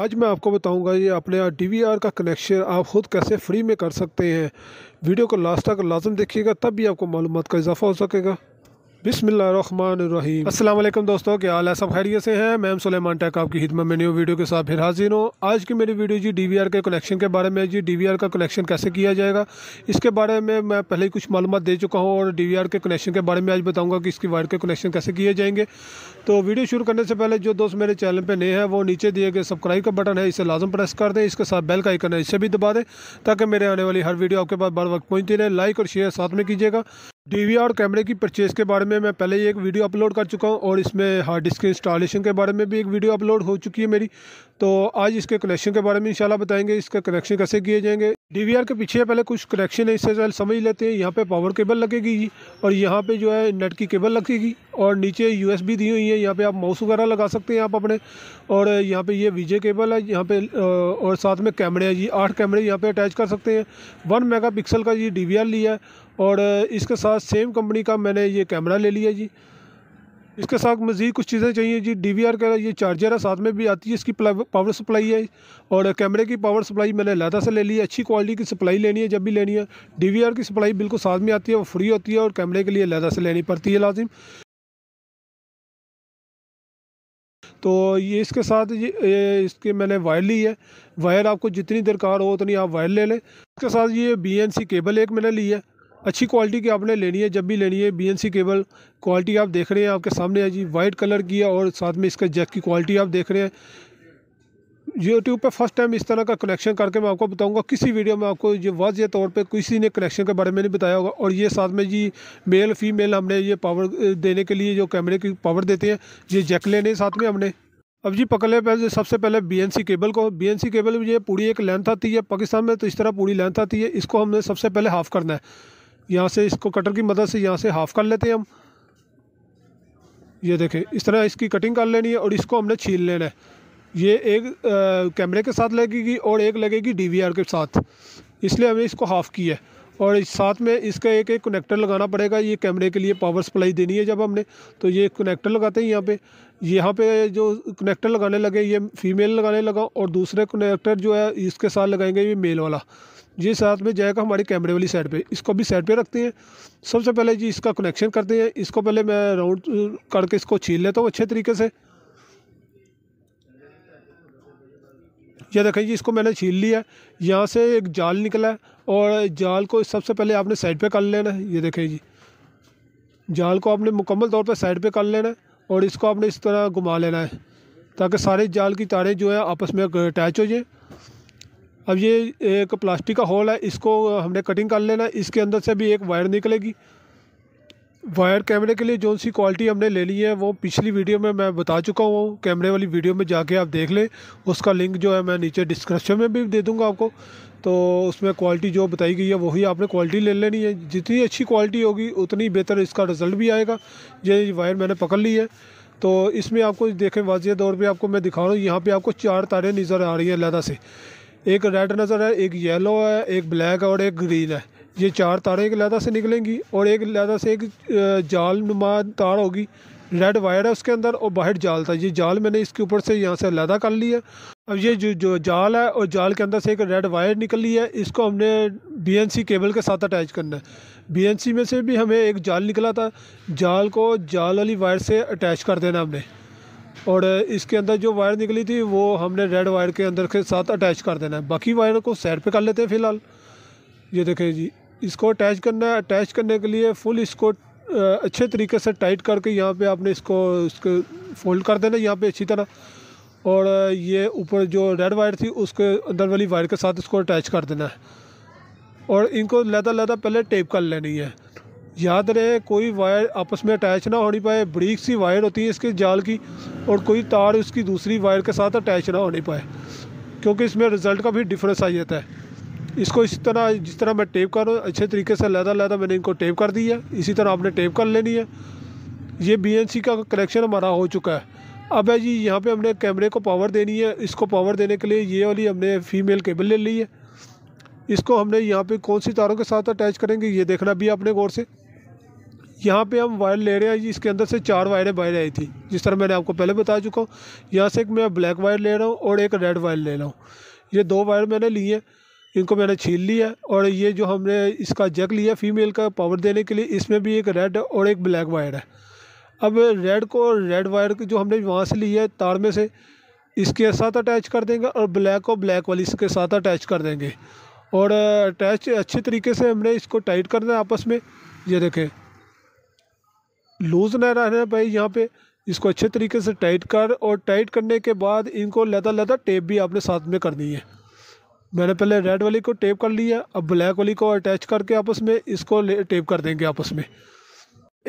आज मैं आपको बताऊंगा ये अपने डीवीआर का कनेक्शन आप ख़ुद कैसे फ्री में कर सकते हैं वीडियो को लास्ट तक लाजम देखिएगा तब भी आपको मालूम का इजाफा हो सकेगा बिसमीम असलम दोस्तों क्या हाल है सब खैरियत से हैं मैम सुलेमान टैक आपकी खिदमत में न्यू वीडियो के साथ फिर हाजिर हूँ आज की मेरी वीडियो जी डीवीआर के कलेक्शन के बारे में जी डीवीआर का कलेक्शन कैसे किया जाएगा इसके बारे में मैं पहले ही कुछ मालूम दे चुका हूँ और डीवीआर के कनेक्शन के बारे में आज बताऊँगा कि इसकी वायर के कनेक्शन कैसे किए जाएंगे तो वीडियो शुरू करने से पहले जो दोस्त मेरे चैनल पर नए हैं वो नीचे दिए गए सब्सक्राइब का बटन है इसे लाजम प्रेस कर दें इसके साथ बेल का आइकन है इसे भी दबा दें ताकि मेरे आने वाली हर वीडियो आपके पास बार वक्त पहुँचती रहे लाइक और शेयर साथ में कीजिएगा और कैमरे की परचेज़ के बारे में मैं पहले ही एक वीडियो अपलोड कर चुका हूं और इसमें हार्ड डिस्क इंस्टॉलेशन के बारे में भी एक वीडियो अपलोड हो चुकी है मेरी तो आज इसके कनेक्शन के बारे में इंशाल्लाह बताएंगे इसका कनेक्शन कैसे किए जाएंगे डीवीआर के पीछे पहले कुछ कनेक्शन है इससे पहले समझ लेते हैं यहाँ पर पावर केबल लगेगी और यहाँ पर जो है नेट की केबल लगेगी और नीचे यू दी हुई है यहाँ पर आप माउस वगैरह लगा सकते हैं आप अपने और यहाँ पर ये वीजे केबल है यहाँ पर और साथ में कैमरे हैं जी आठ कैमरे यहाँ पर अटैच कर सकते हैं वन मेगा का जी डी लिया है और इसके साथ सेम कंपनी का मैंने ये कैमरा ले लिया जी इसके साथ मज़ीद कुछ चीज़ें चाहिए जी डी वी आर का ये चार्जर है साथ में भी आती है इसकी पावर सप्लाई है और कैमरे की पावर सप्लाई मैंने लहदा से ले ली है अच्छी क्वालिटी की सप्लाई लेनी है जब भी लेनी है डी वी आर की सप्लाई बिल्कुल साथ में आती है वो फ्री होती है और कैमरे के लिए लहदा से लेनी पड़ती है लाजिम तो ये इसके साथ ये इसके मैंने वायर ली है वायर आपको जितनी दरकार हो उतनी आप वायर ले लें इसके साथ ये बी एन सी केबल एक मैंने ली है अच्छी क्वालिटी की आपने लेनी है जब भी लेनी है बीएनसी केबल क्वालिटी आप देख रहे हैं आपके सामने है जी वाइट कलर की है और साथ में इसका जैक की क्वालिटी आप देख रहे हैं यूट्यूब पे फर्स्ट टाइम इस तरह का कनेक्शन करके मैं आपको बताऊंगा किसी वीडियो में आपको ये वाजह तौर पे किसी ने कनेक्शन के बारे में नहीं बताया होगा और ये साथ में जी मेल फीमेल हमने ये पावर देने के लिए जो कैमरे की पावर देते हैं ये जैक लेने साथ में हमने अब जी पकड़ पहले सबसे पहले बीएनसी केबल को बीएनसी केबल में ये पूरी एक लेंथ आती है पाकिस्तान में तो इस तरह पूरी लेंथ आती है इसको हमने सबसे पहले हाफ़ करना है यहाँ से इसको कटर की मदद से यहाँ से हाफ़ कर लेते हैं हम ये देखें इस तरह इसकी कटिंग कर लेनी है और इसको हमने छील लेना है ये एक कैमरे के साथ लगेगी और एक लगेगी डीवीआर के साथ इसलिए हमने इसको हाफ़ किया है और साथ में इसका एक एक कनेक्टर लगाना पड़ेगा ये कैमरे के लिए पावर सप्लाई देनी है जब हमने तो ये कनेक्टर लगाते हैं यहाँ पे यहाँ पे जो कनेक्टर लगाने लगे ये फीमेल लगाने लगा और दूसरे कनेक्टर जो है इसके साथ लगाएंगे ये मेल वाला ये साथ में जाएगा हमारी कैमरे वाली साइड पे इसको भी साइड पे रखते हैं सबसे पहले जी इसका कनेक्शन करते हैं इसको पहले मैं राउंड करके इसको छील लेता हूँ अच्छे तरीके से ये देखें जी इसको मैंने छील लिया है यहाँ से एक जाल निकला है और जाल को सबसे पहले आपने साइड पे कर लेना है ये देखें जी जाल को आपने मुकम्मल तौर पर साइड पे कर लेना है और इसको आपने इस तरह घुमा लेना है ताकि सारे जाल की तारें जो हैं आपस में अटैच हो जाएँ अब ये एक प्लास्टिक का होल है इसको हमने कटिंग कर लेना है इसके अंदर से भी एक वायर निकलेगी वायर कैमरे के लिए जो सी क्वालिटी हमने ले ली है वो पिछली वीडियो में मैं बता चुका हूँ कैमरे वाली वीडियो में जाके आप देख लें उसका लिंक जो है मैं नीचे डिस्क्रिप्शन में भी दे दूँगा आपको तो उसमें क्वालिटी जो बताई गई है वही आपने क्वालिटी ले लेनी है जितनी अच्छी क्वालिटी होगी उतनी बेहतर इसका रिज़ल्ट भी आएगा ये वायर मैंने पकड़ ली है तो इसमें आपको देखें वाजिया दौर पर आपको मैं दिखा रहा हूँ यहाँ पर आपको चार तारें नज़र आ रही हैं लहदा से एक रेड नज़र है एक येलो है एक ब्लैक है और एक ग्रीन है ये चार तारें एक लहदा से निकलेंगी और एक लहदा से एक जाल नुमा तार होगी रेड वायर है उसके अंदर और बाहर जाल था ये जाल मैंने इसके ऊपर से यहाँ से लहदा कर लिया अब ये जो जो जाल है और जाल के अंदर से एक रेड वायर निकल ली है इसको हमने बीएनसी केबल के साथ अटैच करना है बीएनसी में से भी हमें एक जाल निकला था जाल को जाल वाली वायर से अटैच कर देना हमने और इसके अंदर जो वायर निकली थी वो हमने रेड वायर के अंदर के साथ अटैच कर देना है बाकी वायर को सैड पे कर लेते हैं फ़िलहाल ये देखें जी इसको अटैच करना है अटैच करने के लिए फुल इसको अच्छे तरीके से टाइट करके यहाँ पे आपने इसको इसको फोल्ड कर देना यहाँ पे अच्छी तरह और ये ऊपर जो रेड वायर थी उसके अंदर वाली वायर के साथ इसको अटैच कर देना है और इनको लहदा लहदा पहले टेप कर लेनी है याद रहे कोई वायर आपस में अटैच ना होनी पाए ब्रीक सी वायर होती है इसके जाल की और कोई तार उसकी दूसरी वायर के साथ अटैच ना होनी पाए क्योंकि इसमें रिज़ल्ट का भी डिफरेंस आ जाता है इसको इस तरह जिस तरह मैं टेप कर अच्छे तरीके से लहदा लहदा मैंने इनको टेप कर दी है इसी तरह आपने टेप कर लेनी है ये बी का कनेक्शन हमारा हो चुका है अब है जी यहाँ पे हमने कैमरे को पावर देनी है इसको पावर देने के लिए ये वाली हमने फीमेल केबल ले ली है इसको हमने यहाँ पे कौन सी तारों के साथ अटैच करेंगे ये देखना भी अपने गौर से यहाँ पे हम वायर ले रहे हैं जी इसके अंदर से चार वायरें बाहर आई थी जिस तरह मैंने आपको पहले बता चुका हूँ यहाँ से एक मैं ब्लैक वायर ले रहा हूँ और एक रेड वायर ले रहा हूँ ये दो वायर मैंने ली है इनको मैंने छील लिया और ये जो हमने इसका जग लिया फीमेल का पावर देने के लिए इसमें भी एक रेड और एक ब्लैक वायर है अब रेड को रेड वायर जो हमने वहाँ से लिया है तार में से इसके साथ अटैच कर देंगे और ब्लैक को ब्लैक वाली इसके साथ अटैच कर देंगे और अटैच अच्छे तरीके से हमने इसको टाइट करना है आपस में ये देखें लूज़ नहीं रहना भाई यहाँ पे इसको अच्छे तरीके से टाइट कर और टाइट करने के बाद इनको लेदर लेदर टेप भी आपने साथ में करनी है मैंने पहले रेड वाली को टेप कर लिया अब ब्लैक वाली को अटैच करके आपस में इसको टेप कर देंगे आपस में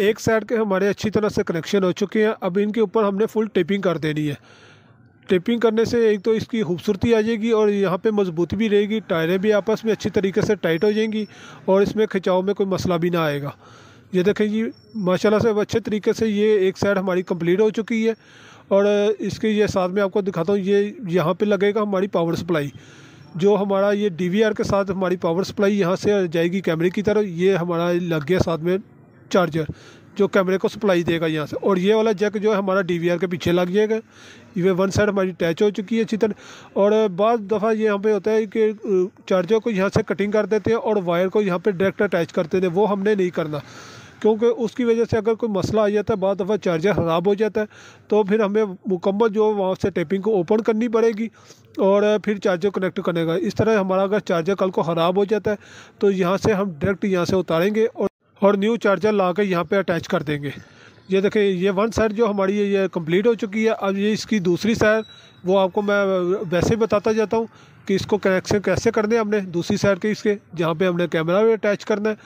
एक साइड के हमारे अच्छी तरह से कनेक्शन हो चुके हैं अब इनके ऊपर हमने फुल टेपिंग कर देनी है टेपिंग करने से एक तो इसकी खूबसूरती आ जाएगी और यहाँ पे मजबूती भी रहेगी टायरें भी आपस में अच्छी तरीके से टाइट हो जाएंगी और इसमें खिंचाव में कोई मसला भी ना आएगा ये देखें जी माशाल्लाह से अच्छे तरीके से ये एक साइड हमारी कंप्लीट हो चुकी है और इसके ये साथ में आपको दिखाता हूँ ये यहाँ पर लगेगा हमारी पावर सप्लाई जो हमारा ये डी के साथ हमारी पावर सप्लाई यहाँ से जाएगी कैमरे की तरफ ये हमारा लग गया साथ में चार्जर जो कैमरे को सप्लाई देगा यहाँ से और ये वाला जैक जो है हमारा डी के पीछे लग जाएगा ये वन साइड हमारी अटैच हो चुकी है अच्छी तरह और बाद दफ़ा ये यहाँ पे होता है कि चार्जर को यहाँ से कटिंग कर देते हैं और वायर को यहाँ पे डायरेक्ट अटैच करते थे वो हमने नहीं करना क्योंकि उसकी वजह से अगर कोई मसला आ जाता है बाद दफ़ा चार्जर ख़राब हो जाता है तो फिर हमें मुकम्मल जो वहाँ से टेपिंग को ओपन करनी पड़ेगी और फिर चार्जर कनेक्ट करने का इस तरह हमारा अगर चार्जर कल को ख़राब हो जाता है तो यहाँ से हम डायरेक्ट यहाँ से उतारेंगे और और न्यू चार्जर ला कर यहाँ पर अटैच कर देंगे ये देखें ये वन साइड जो हमारी ये कम्प्लीट हो चुकी है अब ये इसकी दूसरी साइड वो आपको मैं वैसे ही बताता जाता हूँ कि इसको कनेक्शन कैसे करने हमने दूसरी साइड के इसके जहाँ पे हमने कैमरा भी अटैच करना है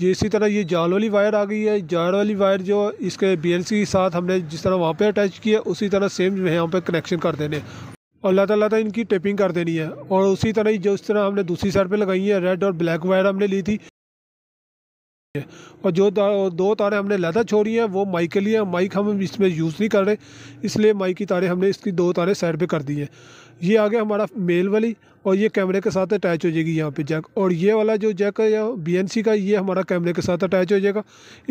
ये इसी तरह ये जाल वाली वायर आ गई है जाल वाली वायर जो इसके बी के साथ हमने जिस तरह वहाँ पर अटैच किया उसी तरह सेम यहाँ पर कनेक्शन कर देने और तला तो इनकी टेपिंग कर देनी है और उसी तरह जो इस तरह हमने दूसरी साइड पर लगाई है रेड और ब्लैक वायर हमने ली थी और जो दो तारें हमने लहदा छोड़ी हैं वो माइक के लिए माइक हम इसमें यूज़ नहीं कर रहे इसलिए माइक की तारें हमने इसकी दो तारें साइड पे कर दी हैं ये आ गया हमारा मेल वाली और ये कैमरे के साथ अटैच हो जाएगी यहाँ पे जैक और ये वाला जो जैक है या बी का ये हमारा कैमरे के साथ अटैच हो जाएगा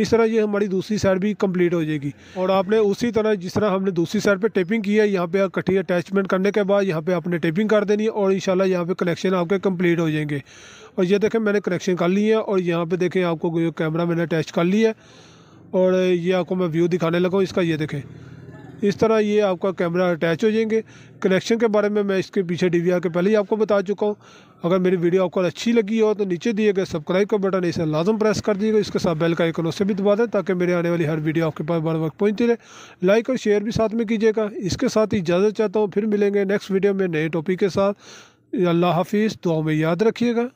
इस तरह ये हमारी दूसरी साइड भी कंप्लीट हो जाएगी और आपने उसी तरह जिस तरह हमने दूसरी साइड पे टेपिंग की है यहाँ पे इकट्ठी अटैचमेंट करने के बाद यहाँ पे आपने टेपिंग कर देनी है और इन शाला यहाँ पे कनेक्शन आपके कम्प्लीट हो जाएंगे और ये देखें मैंने कनेक्शन कर लिया है और यहाँ पर देखें आपको कैमरा मैंने अटैच कर लिया है और ये आपको मैं व्यू दिखाने लगा इसका ये देखें इस तरह ये आपका कैमरा अटैच हो जाएंगे कनेक्शन के बारे में मैं इसके पीछे डी के पहले ही आपको बता चुका हूँ अगर मेरी वीडियो आपको अच्छी लगी हो तो नीचे दिए गए सब्सक्राइब का बटन इसे लाजम प्रेस कर दीजिएगा इसके साथ बेल का आइकन उसे भी दबा दें ताकि मेरे आने वाली हर वीडियो आपके पास बार वक्त पहुँचती रहे लाइक और शेयर भी साथ में कीजिएगा इसके साथ ही इजाज़त चाहता हूँ फिर मिलेंगे नेक्स्ट वीडियो में नए टॉपिक के साथ अल्लाह हाफिज़ दुआ में याद रखिएगा